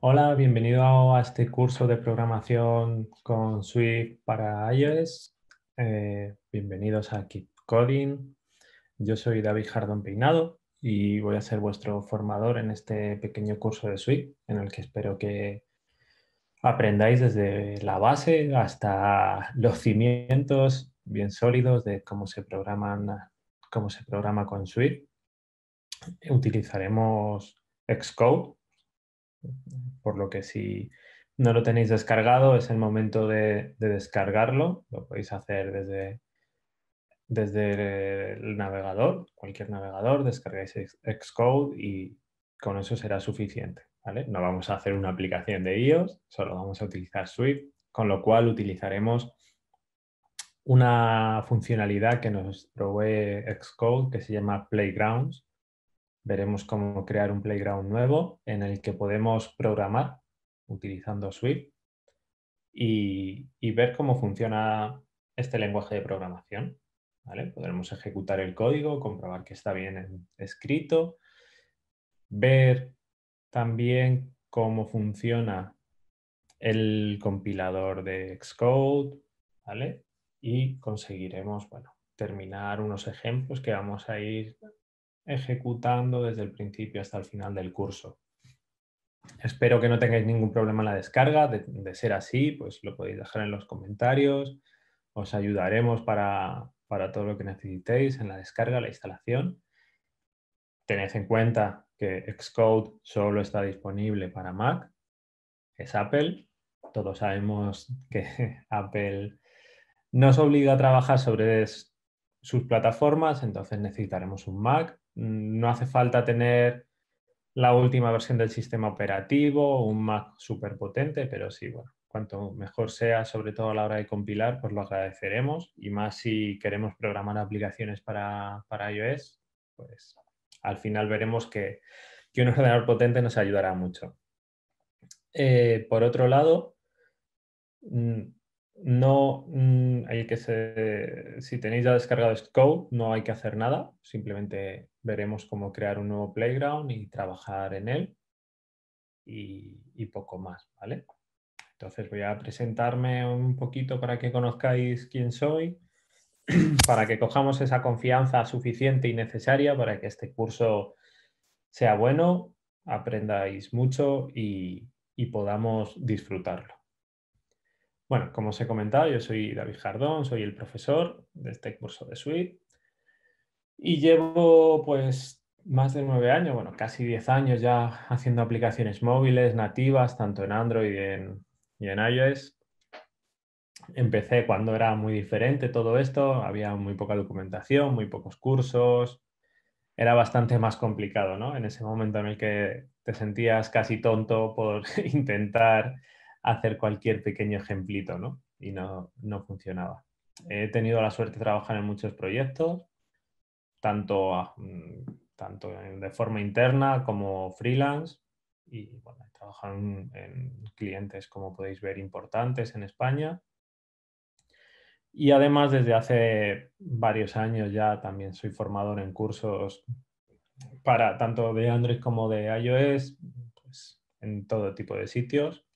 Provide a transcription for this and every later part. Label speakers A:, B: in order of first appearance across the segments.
A: Hola, bienvenido a este curso de programación con Swift para iOS. Eh, bienvenidos a Keep Coding. Yo soy David Jardón Peinado y voy a ser vuestro formador en este pequeño curso de Swift en el que espero que aprendáis desde la base hasta los cimientos bien sólidos de cómo se programan, cómo se programa con Swift. Utilizaremos Xcode por lo que si no lo tenéis descargado, es el momento de, descargarlo. Lo podéis hacer desde, desde el navegador, cualquier navegador, descargáis Xcode y con eso será suficiente. No vamos a hacer una aplicación de iOS, solo vamos a utilizar Swift, con lo cual utilizaremos una funcionalidad que nos provee Xcode que se llama Playgrounds, Veremos cómo crear un playground nuevo en el que podemos programar utilizando Swift y, ver cómo funciona este lenguaje de programación. Podremos ejecutar el código, comprobar que está bien escrito, ver también cómo funciona el compilador de Xcode, Y conseguiremos, bueno, terminar unos ejemplos que vamos a ir ejecutando desde el principio hasta el final del curso. Espero que no tengáis ningún problema en la descarga. De, ser así, pues lo podéis dejar en los comentarios. Os ayudaremos para, para todo lo que necesitéis en la descarga, la instalación. Tened en cuenta que Xcode solo está disponible para Mac, es Apple. Todos sabemos que Apple nos obliga a trabajar sobre sus plataformas, entonces necesitaremos un Mac no hace falta tener la última versión del sistema operativo, un Mac súper potente, pero sí, bueno, cuanto mejor sea, sobre todo a la hora de compilar, pues lo agradeceremos. Y más si queremos programar aplicaciones para, para iOS, pues al final veremos que, que, un ordenador potente nos ayudará mucho. Eh, por otro lado, mm, no hay mm, que si tenéis ya descargado Scope, este no hay que hacer nada, simplemente veremos cómo crear un nuevo playground y trabajar en él y, poco más, ¿vale? Entonces voy a presentarme un poquito para que conozcáis quién soy, para que cojamos esa confianza suficiente y necesaria para que este curso sea bueno, aprendáis mucho y podamos disfrutarlo. Bueno, como os he comentado, yo soy David Jardón, soy el profesor de este curso de Suite y llevo pues más de nueve años, bueno, casi diez años ya haciendo aplicaciones móviles nativas, tanto en Android en, y en iOS. Empecé cuando era muy diferente todo esto, había muy poca documentación, muy pocos cursos, era bastante más complicado, ¿no? En ese momento en el que te sentías casi tonto por intentar hacer cualquier pequeño ejemplito, ¿no? Y no, funcionaba. He tenido la suerte de trabajar en muchos proyectos, tanto, ah, mm, tanto de forma interna como freelance, y bueno, he trabajado en, en clientes, como podéis ver, importantes en España. Y además, desde hace varios años ya también soy formador en cursos para tanto de Android como de iOS, pues, en todo tipo de sitios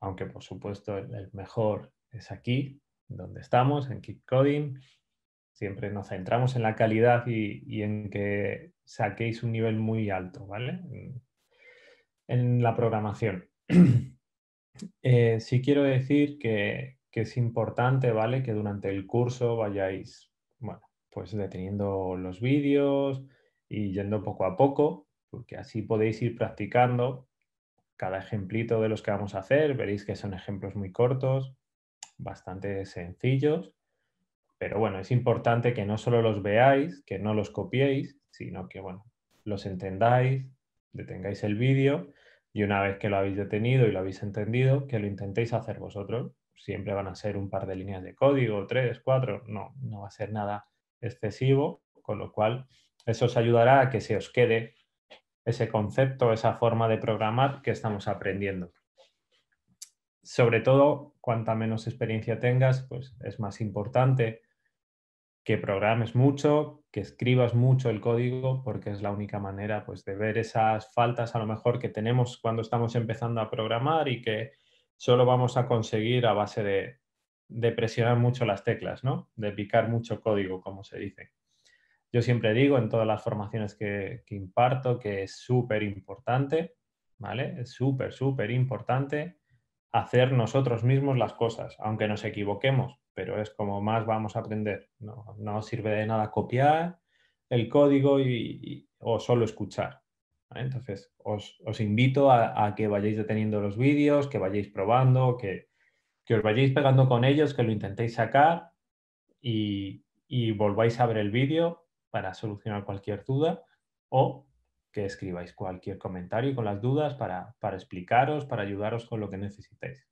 A: aunque por supuesto el, mejor es aquí, donde estamos, en Keep Coding. Siempre nos centramos en la calidad y, en que saquéis un nivel muy alto, ¿vale? En, la programación. Eh, sí quiero decir que, que, es importante, ¿vale? Que durante el curso vayáis, bueno, pues deteniendo los vídeos y yendo poco a poco, porque así podéis ir practicando cada ejemplito de los que vamos a hacer, veréis que son ejemplos muy cortos, bastante sencillos, pero bueno, es importante que no solo los veáis, que no los copiéis, sino que bueno, los entendáis, detengáis el vídeo y una vez que lo habéis detenido y lo habéis entendido, que lo intentéis hacer vosotros. Siempre van a ser un par de líneas de código, tres, cuatro, no, no va a ser nada excesivo, con lo cual eso os ayudará a que se os quede ese concepto, esa forma de programar que estamos aprendiendo. Sobre todo, cuanta menos experiencia tengas, pues es más importante que programes mucho, que escribas mucho el código, porque es la única manera pues, de ver esas faltas a lo mejor que tenemos cuando estamos empezando a programar y que solo vamos a conseguir a base de, presionar mucho las teclas, ¿no? De picar mucho código, como se dice. Yo siempre digo en todas las formaciones que, imparto que es súper importante, ¿vale? Es súper, súper importante hacer nosotros mismos las cosas, aunque nos equivoquemos, pero es como más vamos a aprender. No, no sirve de nada copiar el código y, o solo escuchar. Entonces, os, invito a, que vayáis deteniendo los vídeos, que vayáis probando, que, os vayáis pegando con ellos, que lo intentéis sacar y, y volváis a ver el vídeo para solucionar cualquier duda o que escribáis cualquier comentario con las dudas para, para explicaros, para ayudaros con lo que necesitéis.